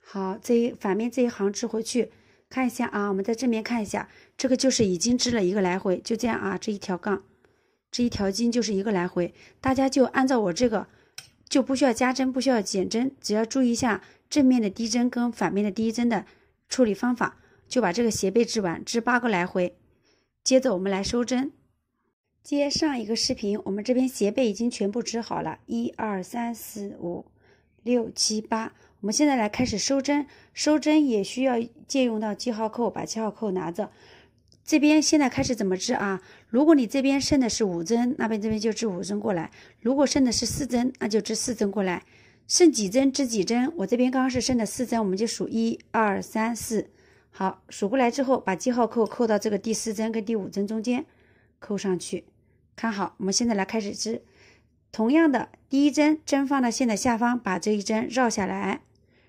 好，这一反面这一行织回去看一下啊，我们在正面看一下，这个就是已经织了一个来回，就这样啊，这一条杠，这一条筋就是一个来回。大家就按照我这个，就不需要加针，不需要减针，只要注意一下正面的第一针跟反面的第一针的处理方法，就把这个斜背织完，织八个来回，接着我们来收针。接上一个视频，我们这边鞋背已经全部织好了，一、二、三、四、五、六、七、八。我们现在来开始收针，收针也需要借用到记号扣，把记号扣拿着。这边现在开始怎么织啊？如果你这边剩的是五针，那边这边就织五针过来；如果剩的是四针，那就织四针过来。剩几针织几针，我这边刚刚是剩的四针，我们就数一二三四，好数过来之后，把记号扣扣到这个第四针跟第五针中间扣上去。看好，我们现在来开始织。同样的，第一针针放到线的下方，把这一针绕下来，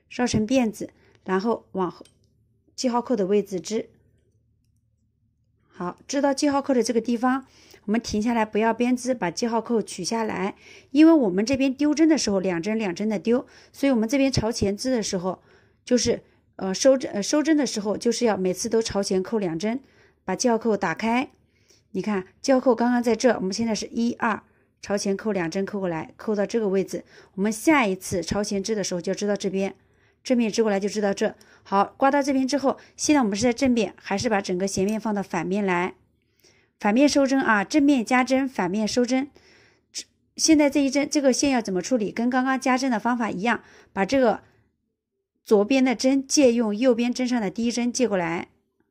绕成辫子，然后往后记号扣的位置织。好，织到记号扣的这个地方，我们停下来，不要编织，把记号扣取下来。因为我们这边丢针的时候，两针两针的丢，所以我们这边朝前织的时候，就是呃收针呃收针的时候，就是要每次都朝前扣两针，把记号扣打开。你看，交扣刚刚在这，我们现在是一二，朝前扣两针扣过来，扣到这个位置。我们下一次朝前织的时候，就知道这边正面织过来就知道这。好，挂到这边之后，现在我们是在正面，还是把整个斜面放到反面来？反面收针啊，正面加针，反面收针。现在这一针，这个线要怎么处理？跟刚刚加针的方法一样，把这个左边的针借用右边针上的第一针借过来。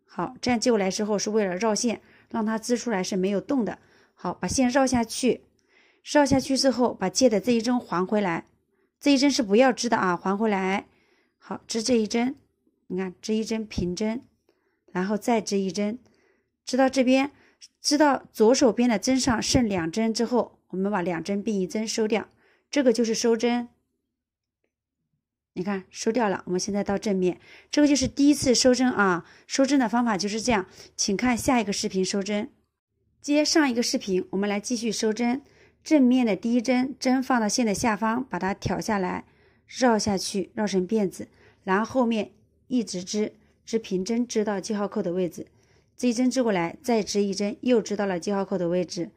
好，这样借过来之后，是为了绕线。让它织出来是没有动的。好，把线绕下去，绕下去之后，把借的这一针还回来。这一针是不要织的啊，还回来。好，织这一针，你看，织一针平针，然后再织一针，织到这边，织到左手边的针上剩两针之后，我们把两针并一针收掉，这个就是收针。你看收掉了，我们现在到正面，这个就是第一次收针啊，收针的方法就是这样，请看下一个视频收针，接上一个视频，我们来继续收针，正面的第一针，针放到线的下方，把它挑下来，绕下去，绕成辫子，然后后面一直织，织平针，织到记号扣的位置，这一针织过来，再织一针，又织到了记号扣的位置，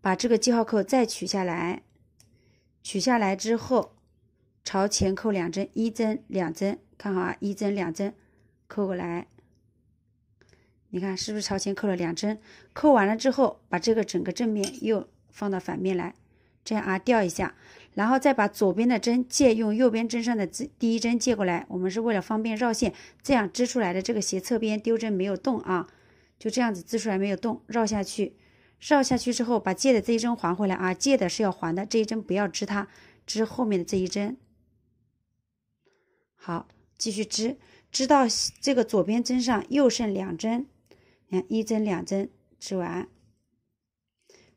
把这个记号扣再取下来，取下来之后。朝前扣两针，一针两针，看好啊！一针两针扣过来，你看是不是朝前扣了两针？扣完了之后，把这个整个正面又放到反面来，这样啊，调一下，然后再把左边的针借用右边针上的第第一针借过来。我们是为了方便绕线，这样织出来的这个斜侧边丢针没有动啊，就这样子织出来没有动，绕下去，绕下去之后把借的这一针还回来啊，借的是要还的，这一针不要织它，织后面的这一针。好，继续织，织到这个左边针上，又剩两针，你看一针两针织完，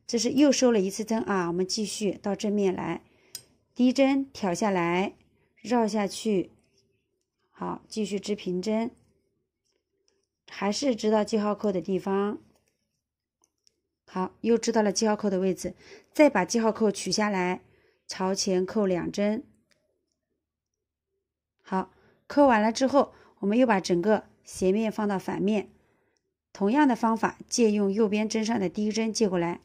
这是又收了一次针啊。我们继续到正面来，第一针挑下来，绕下去，好，继续织平针，还是织到记号扣的地方，好，又织到了记号扣的位置，再把记号扣取下来，朝前扣两针。好，扣完了之后，我们又把整个斜面放到反面，同样的方法，借用右边针上的第一针借过来，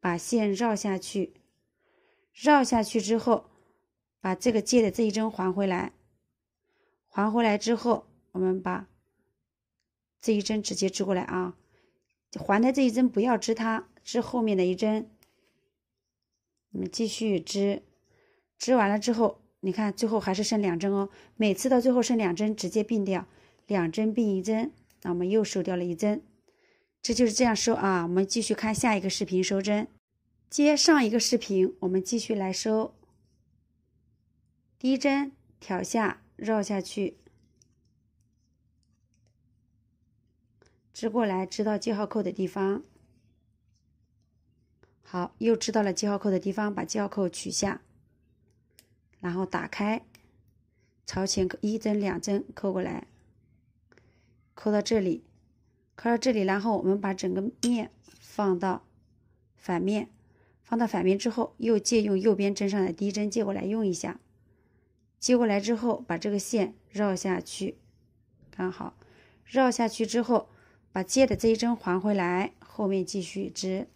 把线绕下去，绕下去之后，把这个借的这一针还回来，还回来之后，我们把这一针直接织过来啊，还的这一针不要织它，织后面的一针，我们继续织，织完了之后。你看，最后还是剩两针哦。每次到最后剩两针，直接并掉，两针并一针，那我们又收掉了一针。这就是这样收啊。我们继续看下一个视频收针，接上一个视频，我们继续来收。第一针挑下，绕下去，织过来，织到记号扣的地方。好，又织到了记号扣的地方，把记号扣取下。然后打开，朝前一针两针扣过来，扣到这里，扣到这里，然后我们把整个面放到反面，放到反面之后，又借用右边针上的第一针借过来用一下，借过来之后，把这个线绕下去，刚好绕下去之后，把借的这一针还回来，后面继续织。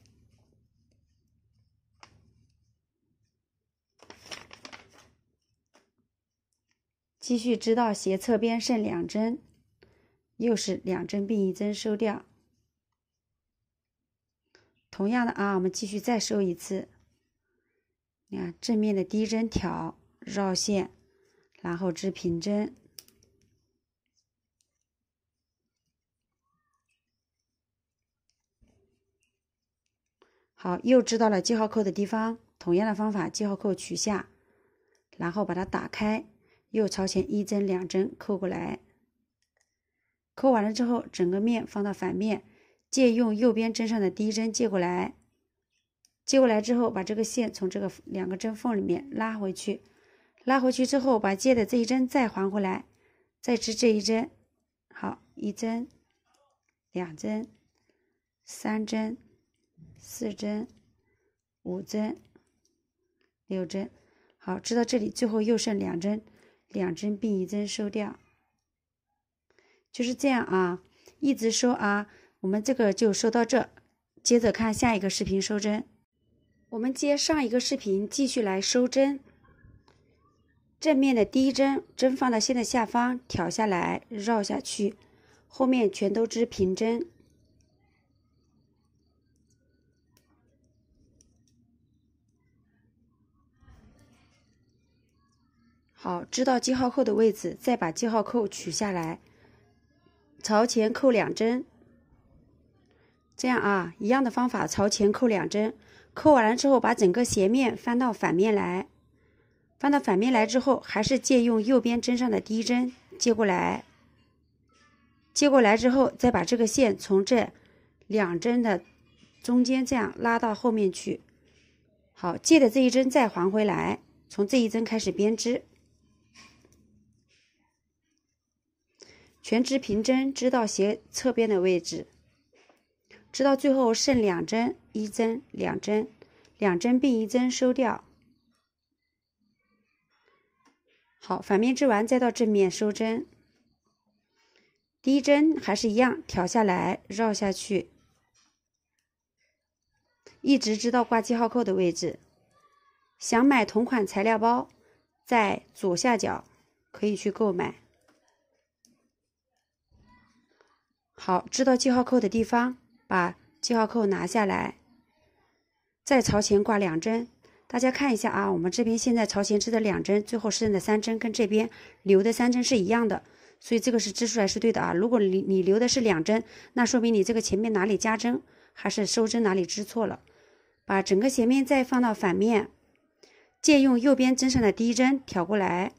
继续织到斜侧边剩两针，又是两针并一针收掉。同样的啊，我们继续再收一次。你看正面的第一针挑绕线，然后织平针。好，又织到了记号扣的地方，同样的方法，记号扣取下，然后把它打开。又朝前一针两针扣过来，扣完了之后，整个面放到反面，借用右边针上的第一针借过来，借过来之后，把这个线从这个两个针缝里面拉回去，拉回去之后，把借的这一针再还回来，再织这一针，好，一针，两针，三针，四针，五针，六针，好，织到这里，最后又剩两针。两针并一针收掉，就是这样啊，一直收啊。我们这个就收到这，接着看下一个视频收针。我们接上一个视频继续来收针，正面的第一针针放到线的下方挑下来绕下去，后面全都织平针。好，织到记号扣的位置，再把记号扣取下来，朝前扣两针，这样啊，一样的方法朝前扣两针，扣完了之后把整个斜面翻到反面来，翻到反面来之后，还是借用右边针上的第一针接过来，接过来之后，再把这个线从这两针的中间这样拉到后面去，好，借的这一针再还回来，从这一针开始编织。全织平针，织到斜侧边的位置，织到最后剩两针，一针两针，两针并一针收掉。好，反面织完，再到正面收针。第一针还是一样，挑下来绕下去，一直织到挂记号扣的位置。想买同款材料包，在左下角可以去购买。好，知道记号扣的地方，把记号扣拿下来，再朝前挂两针。大家看一下啊，我们这边现在朝前织的两针，最后剩的三针跟这边留的三针是一样的，所以这个是织出来是对的啊。如果你你留的是两针，那说明你这个前面哪里加针，还是收针哪里织错了。把整个斜面再放到反面，借用右边针上的第一针挑过来，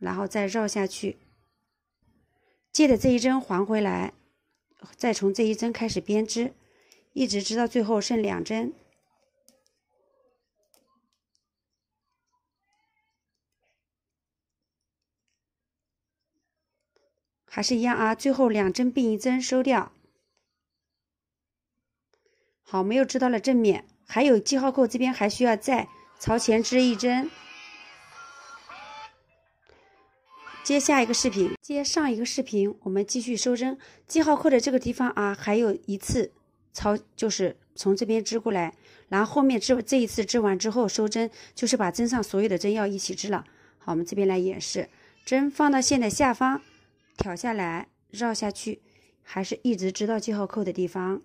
然后再绕下去，借的这一针还回来。再从这一针开始编织，一直织到最后剩两针，还是一样啊。最后两针并一针收掉。好，我们又织到了正面，还有记号扣这边还需要再朝前织一针。接下一个视频，接上一个视频，我们继续收针。记号扣的这个地方啊，还有一次，操，就是从这边织过来，然后后面织这一次织完之后收针，就是把针上所有的针要一起织了。好，我们这边来演示，针放到线的下方，挑下来绕下去，还是一直织到记号扣的地方。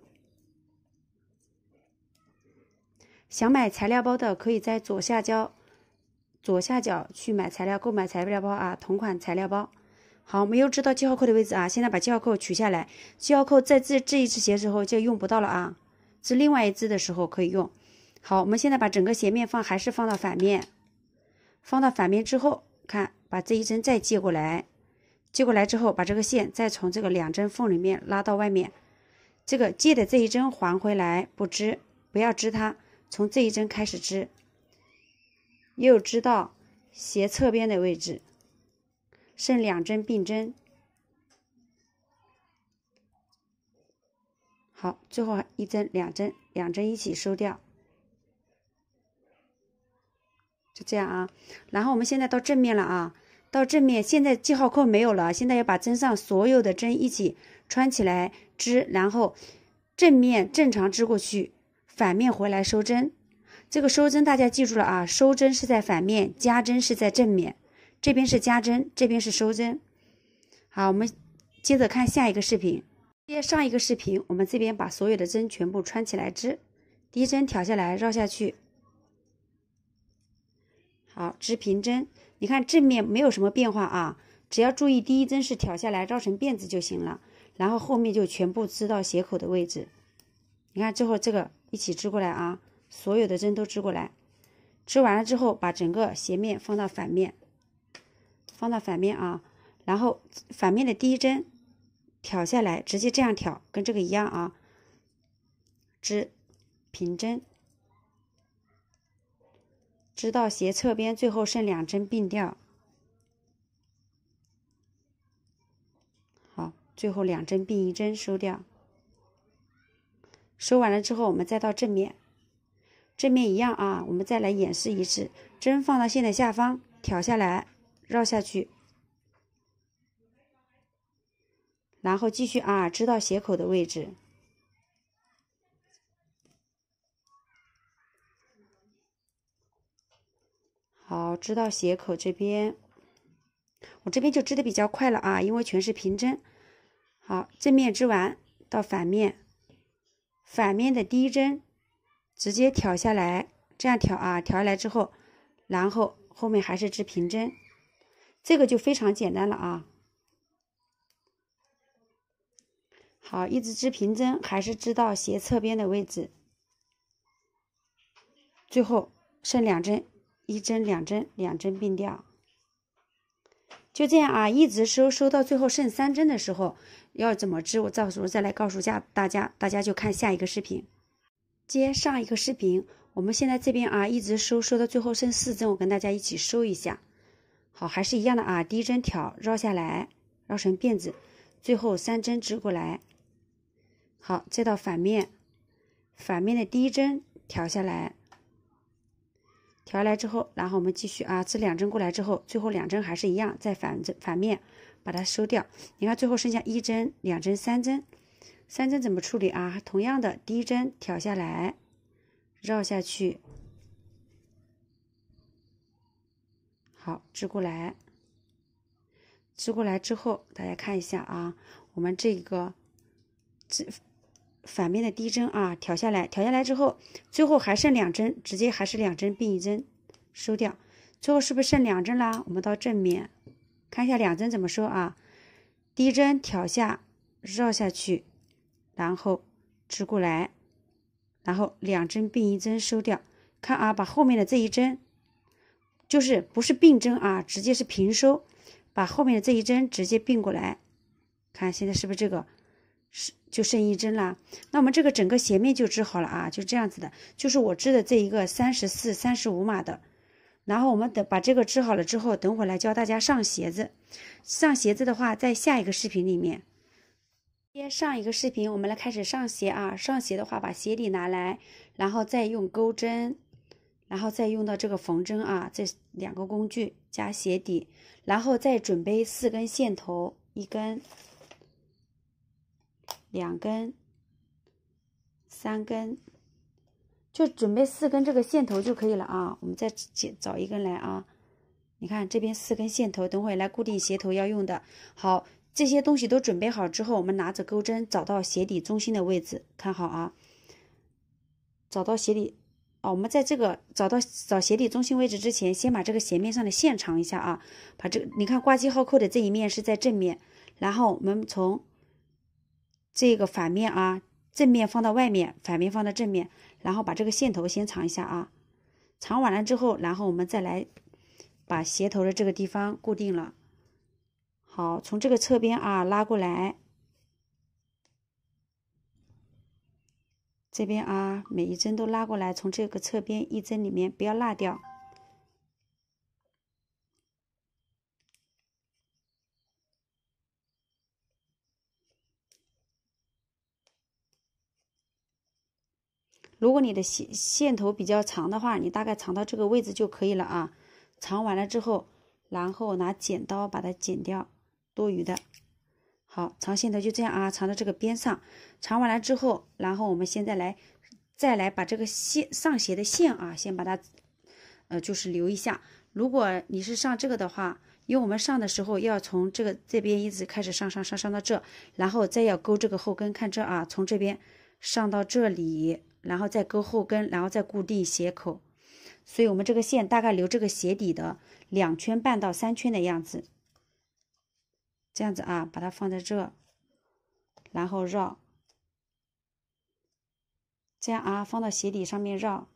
想买材料包的，可以在左下角。左下角去买材料，购买材料包啊，同款材料包。好，我们又织到记号扣的位置啊，现在把记号扣取下来。记号扣在织这一只鞋之后就用不到了啊，织另外一只的时候可以用。好，我们现在把整个鞋面放，还是放到反面。放到反面之后，看，把这一针再借过来，借过来之后，把这个线再从这个两针缝里面拉到外面。这个借的这一针还回来，不织，不要织它，从这一针开始织。又知道斜侧边的位置，剩两针并针，好，最后一针两针两针一起收掉，就这样啊。然后我们现在到正面了啊，到正面，现在记号扣没有了，现在要把针上所有的针一起穿起来织，然后正面正常织过去，反面回来收针。这个收针大家记住了啊，收针是在反面，加针是在正面。这边是加针，这边是收针。好，我们接着看下一个视频。接上一个视频，我们这边把所有的针全部穿起来织，第一针挑下来绕下去，好，织平针。你看正面没有什么变化啊，只要注意第一针是挑下来绕成辫子就行了，然后后面就全部织到斜口的位置。你看最后这个一起织过来啊。所有的针都织过来，织完了之后，把整个斜面放到反面，放到反面啊，然后反面的第一针挑下来，直接这样挑，跟这个一样啊，织平针，织到斜侧边，最后剩两针并掉，好，最后两针并一针收掉，收完了之后，我们再到正面。正面一样啊，我们再来演示一次。针放到线的下方，挑下来，绕下去，然后继续啊，织到斜口的位置。好，织到斜口这边，我这边就织的比较快了啊，因为全是平针。好，正面织完，到反面，反面的第一针。直接挑下来，这样挑啊，挑下来之后，然后后面还是织平针，这个就非常简单了啊。好，一直织平针，还是织到斜侧边的位置，最后剩两针，一针两针两针并掉，就这样啊，一直收收到最后剩三针的时候要怎么织，我到时候再来告诉下大家，大家就看下一个视频。接上一个视频，我们现在这边啊，一直收收到最后剩四针，我跟大家一起收一下。好，还是一样的啊，第一针挑绕下来，绕成辫子，最后三针织过来。好，再到反面，反面的第一针挑下来，挑下来之后，然后我们继续啊，织两针过来之后，最后两针还是一样，在反针反面把它收掉。你看最后剩下一针、两针、三针。三针怎么处理啊？同样的，第一针挑下来，绕下去，好，织过来，织过来之后，大家看一下啊，我们这个这反面的第一针啊，挑下来，挑下来之后，最后还剩两针，直接还是两针并一针收掉，最后是不是剩两针啦？我们到正面看一下两针怎么收啊？第一针挑下，绕下去。然后织过来，然后两针并一针收掉。看啊，把后面的这一针，就是不是并针啊，直接是平收，把后面的这一针直接并过来。看现在是不是这个，是就剩一针啦。那我们这个整个鞋面就织好了啊，就这样子的，就是我织的这一个三十四、三十五码的。然后我们等把这个织好了之后，等会来教大家上鞋子。上鞋子的话，在下一个视频里面。接上一个视频，我们来开始上鞋啊。上鞋的话，把鞋底拿来，然后再用钩针，然后再用到这个缝针啊，这两个工具加鞋底，然后再准备四根线头，一根、两根、三根，就准备四根这个线头就可以了啊。我们再找一根来啊，你看这边四根线头，等会来固定鞋头要用的。好。这些东西都准备好之后，我们拿着钩针找到鞋底中心的位置，看好啊。找到鞋底啊，我们在这个找到找鞋底中心位置之前，先把这个鞋面上的线藏一下啊。把这你看挂记号扣的这一面是在正面，然后我们从这个反面啊，正面放到外面，反面放到正面，然后把这个线头先藏一下啊。藏完了之后，然后我们再来把鞋头的这个地方固定了。好，从这个侧边啊拉过来，这边啊每一针都拉过来，从这个侧边一针里面不要落掉。如果你的线线头比较长的话，你大概藏到这个位置就可以了啊。藏完了之后，然后拿剪刀把它剪掉。多余的，好藏线头就这样啊，藏到这个边上，藏完了之后，然后我们现在来再来把这个线上鞋的线啊，先把它呃就是留一下。如果你是上这个的话，因为我们上的时候要从这个这边一直开始上上上上到这，然后再要勾这个后跟，看这啊，从这边上到这里，然后再勾后跟，然后再固定鞋口。所以我们这个线大概留这个鞋底的两圈半到三圈的样子。这样子啊，把它放在这，然后绕。这样啊，放到鞋底上面绕。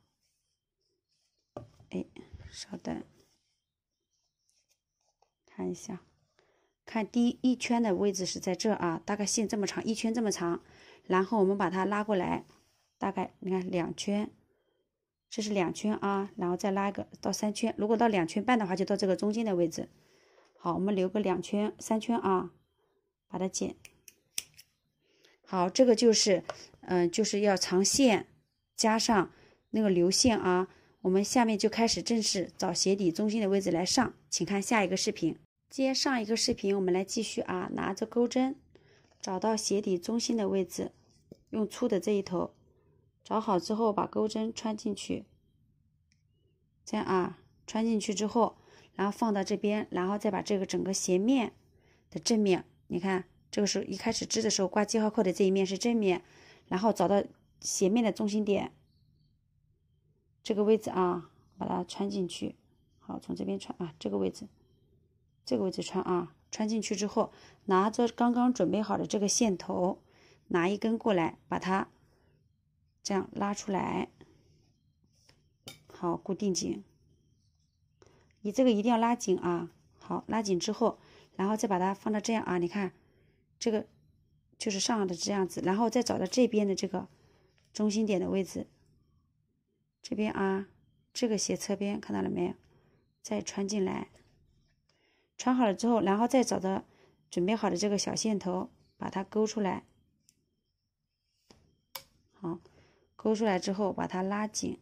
哎，稍等，看一下，看第一圈的位置是在这啊，大概线这么长，一圈这么长。然后我们把它拉过来，大概你看两圈，这是两圈啊，然后再拉一个到三圈。如果到两圈半的话，就到这个中间的位置。好，我们留个两圈、三圈啊，把它剪。好，这个就是，嗯，就是要长线加上那个留线啊。我们下面就开始正式找鞋底中心的位置来上，请看下一个视频。接上一个视频，我们来继续啊，拿着钩针，找到鞋底中心的位置，用粗的这一头，找好之后把钩针穿进去，这样啊，穿进去之后。然后放到这边，然后再把这个整个斜面的正面，你看，这个时候一开始织的时候挂记号扣的这一面是正面，然后找到斜面的中心点，这个位置啊，把它穿进去。好，从这边穿啊，这个位置，这个位置穿啊，穿进去之后，拿着刚刚准备好的这个线头，拿一根过来，把它这样拉出来，好，固定紧。你这个一定要拉紧啊！好，拉紧之后，然后再把它放到这样啊，你看，这个就是上的这样子，然后再找到这边的这个中心点的位置，这边啊，这个斜侧边看到了没有？再穿进来，穿好了之后，然后再找到准备好的这个小线头，把它勾出来，好，勾出来之后把它拉紧。